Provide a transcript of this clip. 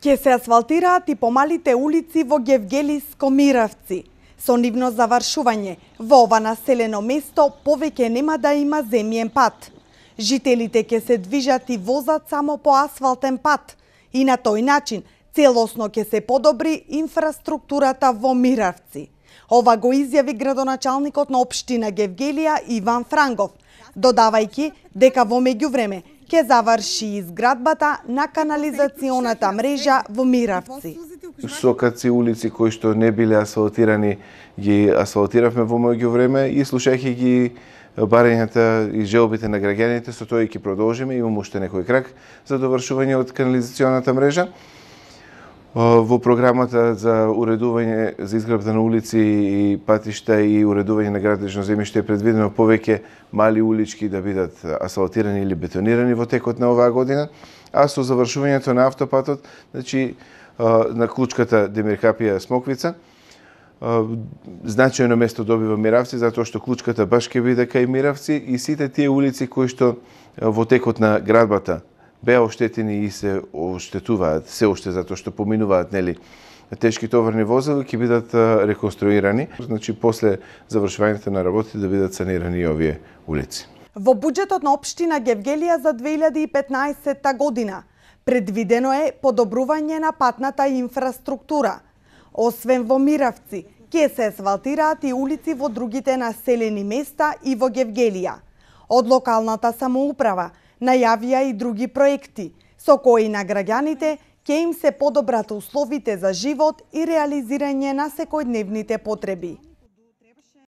Ќе се асфалтираат и помалите улици во Гевгелиско Миравци. Со нивно завршување, во ова населено место повеќе нема да има земјен пат. Жителите ќе се движат и возат само по асфалтен пат. И на тој начин целосно ќе се подобри инфраструктурата во Миравци. Ова го изјави градоначалникот на општина Гевгелија Иван Франгов, додавајки дека во меѓувреме ќе заврши изградбата на канализационата мрежа во Мировци. Сокаци улици кои што не биле асфалтирани ги асфалтиравме во моје време и слушајќи ги барањата и желбите на граѓаните, со тоа ќе продолжиме, имам уште некој крак за довршување од канализационата мрежа во програмата за уредување за изградба на улици и патишта и уредување на градежно земјиште е предвидено повеќе мали улички да бидат асфалтирани или бетонирани во текот на оваа година, а со завршувањето на автопатот, значи на клучката Демиркапија Смоквица, значајно место добива Миравци, затоа што клучката баш ќе биде кај Миравци и сите тие улици кои што во текот на градбата беа оштетени и се оштетуваат, се уште затоа што поминуваат нели тешки товарни возила ќе бидат реконструирани, значи после завршувањето на работите да бидат санирани и овие улици. Во буџетот на општина Гевгелија за 2015 година предвидено е подобрување на патната инфраструктура. Освен во Миравци, ќе се асфалтираат и улици во другите населени места и во Гевгелија. Од локалната самоуправа најавија и други проекти, со кои на граѓаните ќе им се подобрат условите за живот и реализирање на секојдневните потреби.